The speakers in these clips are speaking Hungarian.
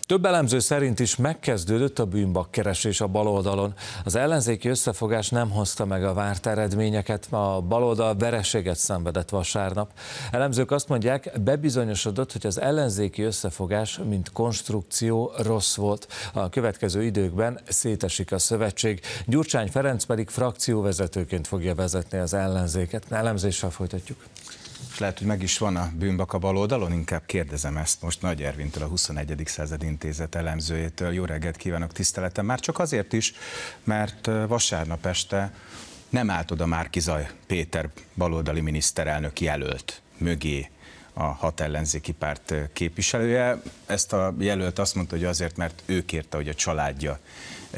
Több elemző szerint is megkezdődött a bűnbakkeresés a baloldalon. Az ellenzéki összefogás nem hozta meg a várt eredményeket, a baloldal vereséget szenvedett vasárnap. Elemzők azt mondják, bebizonyosodott, hogy az ellenzéki összefogás, mint konstrukció rossz volt. A következő időkben szétesik a szövetség. Gyurcsány Ferenc pedig frakcióvezetőként fogja vezetni az ellenzéket. Elemzéssel folytatjuk és lehet, hogy meg is van a bűnbak a bal oldalon, inkább kérdezem ezt most Nagy Ervintől, a 21. század intézet elemzőjétől. Jó reggelt kívánok, tiszteletem, már csak azért is, mert vasárnap este nem állt oda Márkizaj Péter baloldali miniszterelnök jelölt mögé a hat ellenzéki párt képviselője. Ezt a jelölt azt mondta, hogy azért, mert ő kérte, hogy a családja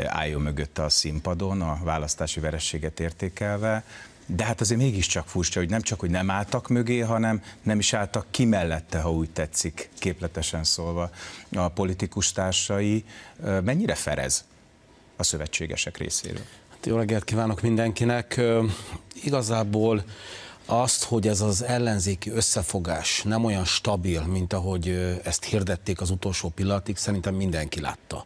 álljon mögötte a színpadon, a választási verességet értékelve. De hát azért mégiscsak furcsa, hogy nem csak, hogy nem álltak mögé, hanem nem is álltak ki mellette, ha úgy tetszik, képletesen szólva a politikus társai. Mennyire ferez a szövetségesek részéről? Hát jó reggelt kívánok mindenkinek! Igazából azt, hogy ez az ellenzéki összefogás nem olyan stabil, mint ahogy ezt hirdették az utolsó pillanatig, szerintem mindenki látta.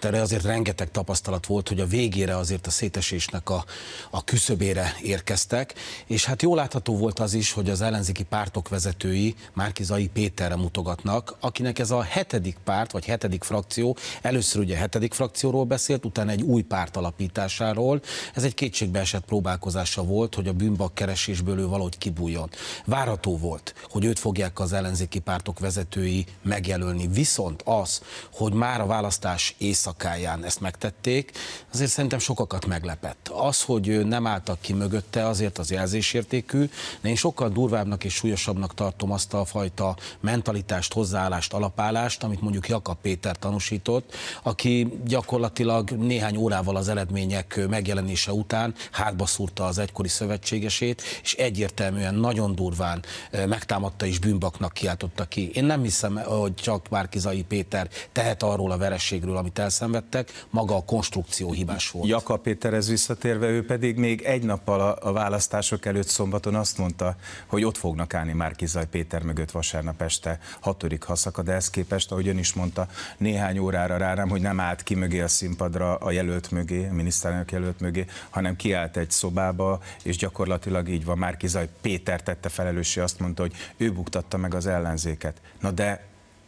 Tehát azért rengeteg tapasztalat volt, hogy a végére azért a szétesésnek a, a küszöbére érkeztek, és hát jól látható volt az is, hogy az ellenzéki pártok vezetői Márkizai Péterre mutogatnak, akinek ez a hetedik párt, vagy hetedik frakció, először ugye hetedik frakcióról beszélt, utána egy új párt alapításáról. Ez egy kétségbeesett próbálkozása volt, hogy a bűnbak keresésből ő valahogy kibújjon. Várható volt, hogy őt fogják az ellenzéki pártok vezetői megjelölni. Viszont az, hogy már a választás éjszakáján ezt megtették, azért szerintem sokakat meglepett. Az, hogy ő nem álltak ki mögötte, azért az jelzésértékű, de én sokkal durvábbnak és súlyosabbnak tartom azt a fajta mentalitást, hozzáállást, alapállást, amit mondjuk Jakab Péter tanúsított, aki gyakorlatilag néhány órával az eredmények megjelenése után hátba szúrta az egykori szövetségesét, és egy egyértelműen nagyon durván eh, megtámadta és bűnbaknak kiáltotta ki. Én nem hiszem, eh, hogy csak Márkizai Péter tehet arról a vereségről, amit elszenvedtek, maga a konstrukció hibás volt. Jakab Péterhez visszatérve, ő pedig még egy nappal a, választások előtt szombaton azt mondta, hogy ott fognak állni Márkizai Péter mögött vasárnap este hatodik haszaka, de ezt képest, ahogy ön is mondta, néhány órára nem, hogy nem állt ki mögé a színpadra a jelölt mögé, a miniszterelnök jelölt mögé, hanem kiállt egy szobába, és gyakorlatilag így van Márkizai Gézaj Péter tette felelőssé, azt mondta, hogy ő buktatta meg az ellenzéket. Na de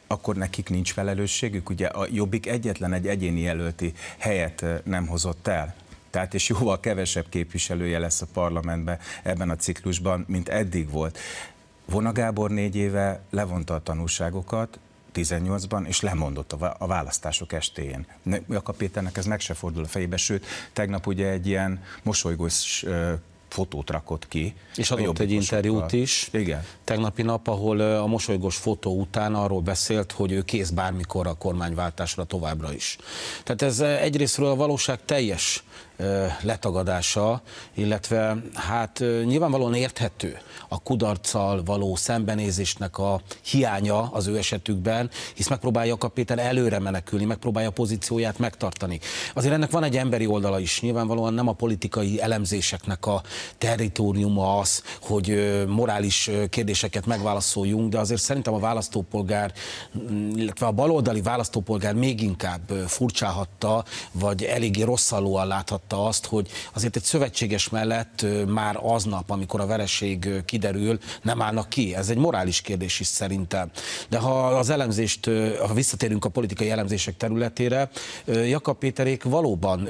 akkor nekik nincs felelősségük? Ugye a Jobbik egyetlen egy egyéni jelölti helyet nem hozott el. Tehát és jóval kevesebb képviselője lesz a parlamentben ebben a ciklusban, mint eddig volt. Vona Gábor négy éve levonta a tanulságokat, 18-ban, és lemondott a választások estéjén. Jakab Péternek ez meg se fordul a fejébe, sőt, tegnap ugye egy ilyen mosolygós fotót rakott ki. És adott egy interjút is, Igen. tegnapi nap, ahol a mosolygos fotó után arról beszélt, hogy ő kész bármikor a kormányváltásra továbbra is. Tehát ez egyrésztről a valóság teljes letagadása, illetve hát nyilvánvalóan érthető a kudarccal való szembenézésnek a hiánya az ő esetükben, hisz megpróbálja a kapitán előre menekülni, megpróbálja a pozícióját megtartani. Azért ennek van egy emberi oldala is, nyilvánvalóan nem a politikai elemzéseknek a territóriuma az, hogy morális kérdéseket megválaszoljunk, de azért szerintem a választópolgár, mm, illetve a baloldali választópolgár még inkább furcsálhatta, vagy eléggé rosszalóan láthatta megmutatta azt, hogy azért egy szövetséges mellett már aznap, amikor a vereség kiderül, nem állnak ki. Ez egy morális kérdés is szerintem. De ha az elemzést, ha visszatérünk a politikai elemzések területére, Jakab Péterék valóban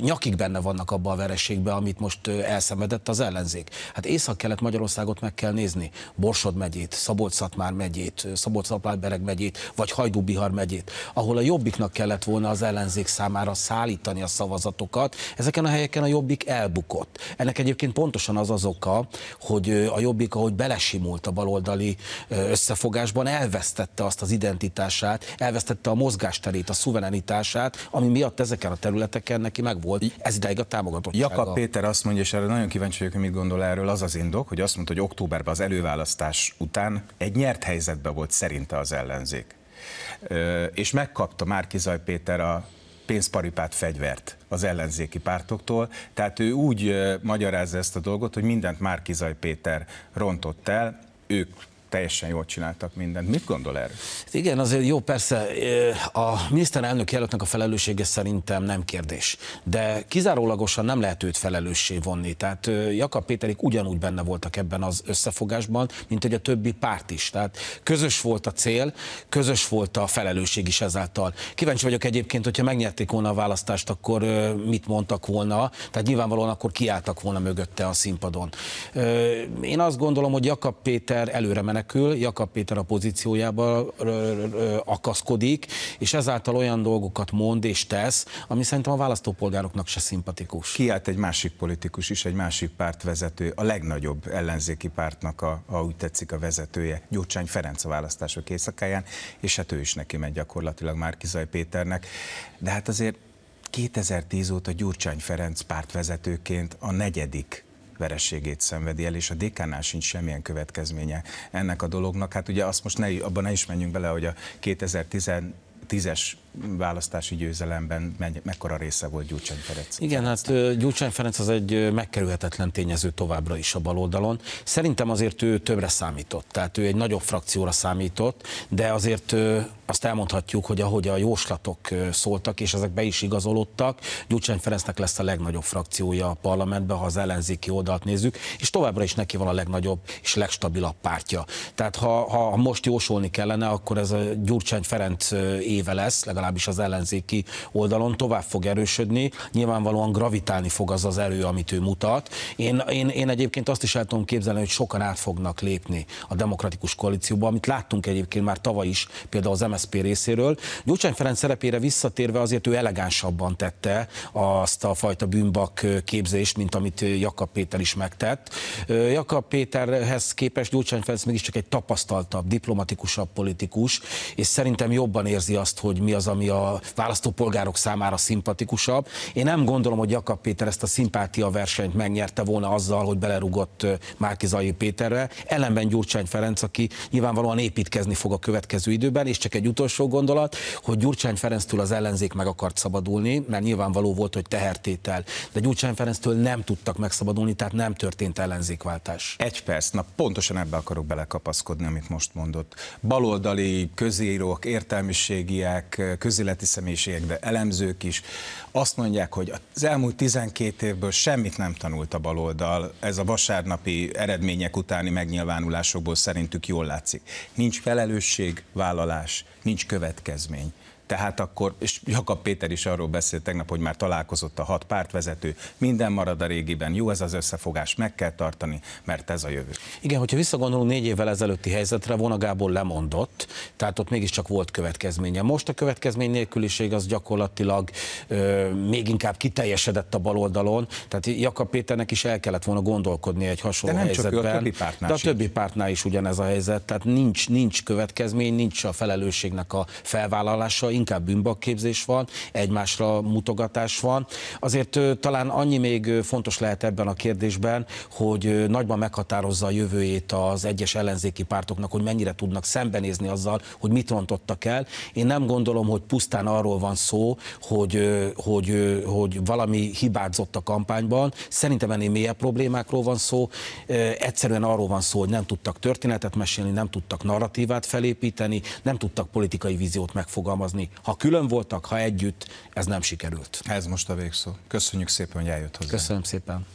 nyakig benne vannak abban a vereségben, amit most elszenvedett az ellenzék. Hát Észak-Kelet Magyarországot meg kell nézni. Borsod megyét, Szabolcs-Szatmár megyét, Szabolcs-Szatmárbereg megyét, vagy Hajdú-Bihar megyét, ahol a jobbiknak kellett volna az ellenzék számára szállítani a szavazatokat, dolgokat. Ezeken a helyeken a Jobbik elbukott. Ennek egyébként pontosan az az oka, hogy a Jobbik, ahogy belesimult a baloldali összefogásban, elvesztette azt az identitását, elvesztette a mozgásterét, a szuverenitását, ami miatt ezeken a területeken neki megvolt ez ideig a támogatottsága. Jakab Péter azt mondja, és erre nagyon kíváncsi vagyok, hogy mit gondol erről, az az indok, hogy azt mondta, hogy októberben az előválasztás után egy nyert helyzetben volt szerinte az ellenzék. És megkapta Márkizaj Péter a pénzparipát, fegyvert az ellenzéki pártoktól. Tehát ő úgy magyarázza ezt a dolgot, hogy mindent Márkizaj Péter rontott el, ők teljesen jól csináltak mindent. Mit gondol erről? Hát igen, azért jó, persze a miniszterelnök jelöltnek a felelőssége szerintem nem kérdés, de kizárólagosan nem lehet őt felelőssé vonni. Tehát Jakab Péterik ugyanúgy benne voltak ebben az összefogásban, mint hogy a többi párt is. Tehát közös volt a cél, közös volt a felelősség is ezáltal. Kíváncsi vagyok egyébként, hogyha megnyerték volna a választást, akkor mit mondtak volna, tehát nyilvánvalóan akkor kiálltak volna mögötte a színpadon. Én azt gondolom, hogy Jakab Péter előre menet menekül, Jakab Péter a pozíciójába akaszkodik, és ezáltal olyan dolgokat mond és tesz, ami szerintem a választópolgároknak se szimpatikus. Kiállt egy másik politikus is, egy másik pártvezető, a legnagyobb ellenzéki pártnak, a, a úgy tetszik a vezetője, Gyurcsány Ferenc a választások éjszakáján, és hát ő is neki megy gyakorlatilag Márkizaj Péternek. De hát azért 2010 óta Gyurcsány Ferenc pártvezetőként a negyedik vereségét szenvedi el, és a DK-nál sincs semmilyen következménye ennek a dolognak. Hát ugye azt most ne, abban ne is menjünk bele, hogy a 2010 es választási győzelemben megy mekkora része volt Gyurcsány Ferenc? Igen, hát Gyurcsány Ferenc az egy megkerülhetetlen tényező továbbra is a baloldalon. Szerintem azért ő többre számított, tehát ő egy nagyobb frakcióra számított, de azért azt elmondhatjuk, hogy ahogy a jóslatok szóltak, és ezek be is igazolódtak, Gyurcsány Ferencnek lesz a legnagyobb frakciója a parlamentben, ha az ellenzéki oldalt nézzük, és továbbra is neki van a legnagyobb és legstabilabb pártja. Tehát ha, ha most jósolni kellene, akkor ez a Gyurcsány Ferenc éve lesz, legalább legalábbis az ellenzéki oldalon tovább fog erősödni, nyilvánvalóan gravitálni fog az az erő, amit ő mutat. Én, én, én egyébként azt is el tudom képzelni, hogy sokan át fognak lépni a demokratikus koalícióba, amit láttunk egyébként már tavaly is, például az MSZP részéről. Gyurcsány Ferenc szerepére visszatérve azért ő elegánsabban tette azt a fajta bűnbak képzést, mint amit Jakab Péter is megtett. Jakab Péterhez képest Gyurcsány Ferenc mégiscsak egy tapasztaltabb, diplomatikusabb politikus, és szerintem jobban érzi azt, hogy mi az, ami a választópolgárok számára szimpatikusabb. Én nem gondolom, hogy Jakab Péter ezt a szimpátia versenyt megnyerte volna azzal, hogy belerugott Márkizai Péterre, ellenben Gyurcsány Ferenc, aki nyilvánvalóan építkezni fog a következő időben, és csak egy utolsó gondolat, hogy Gyurcsány Ferenctől az ellenzék meg akart szabadulni, mert nyilvánvaló volt, hogy tehertétel, de Gyurcsány Ferenctől nem tudtak megszabadulni, tehát nem történt ellenzékváltás. Egy perc, na pontosan ebbe akarok belekapaszkodni, amit most mondott. Baloldali közírók, értelmiségiek, közéleti személyiségek, de elemzők is azt mondják, hogy az elmúlt 12 évből semmit nem tanult a baloldal, ez a vasárnapi eredmények utáni megnyilvánulásokból szerintük jól látszik. Nincs felelősségvállalás, nincs következmény. Tehát akkor, és Jakab Péter is arról beszélt tegnap, hogy már találkozott a hat pártvezető, minden marad a régiben, jó ez az összefogás, meg kell tartani, mert ez a jövő. Igen, hogyha visszagondolunk négy évvel ezelőtti helyzetre, Vona Gábor lemondott, tehát ott mégiscsak volt következménye. Most a következmény nélküliség az gyakorlatilag ö, még inkább kiteljesedett a baloldalon, tehát Jakab Péternek is el kellett volna gondolkodni egy hasonló de nem helyzetben. Csak ő, a többi pártnál de a többi pártnál is ugyanez a helyzet, tehát nincs, nincs következmény, nincs a felelősségnek a felvállalása, inkább bűnbakképzés van, egymásra mutogatás van. Azért talán annyi még fontos lehet ebben a kérdésben, hogy nagyban meghatározza a jövőjét az egyes ellenzéki pártoknak, hogy mennyire tudnak szembenézni azzal, hogy mit rontottak el. Én nem gondolom, hogy pusztán arról van szó, hogy, hogy, hogy valami hibázott a kampányban. Szerintem ennél mélyebb problémákról van szó. Egyszerűen arról van szó, hogy nem tudtak történetet mesélni, nem tudtak narratívát felépíteni, nem tudtak politikai víziót megfogalmazni ha külön voltak, ha együtt, ez nem sikerült. Ez most a végszó. Köszönjük szépen, hogy eljött hozzá. Köszönöm szépen.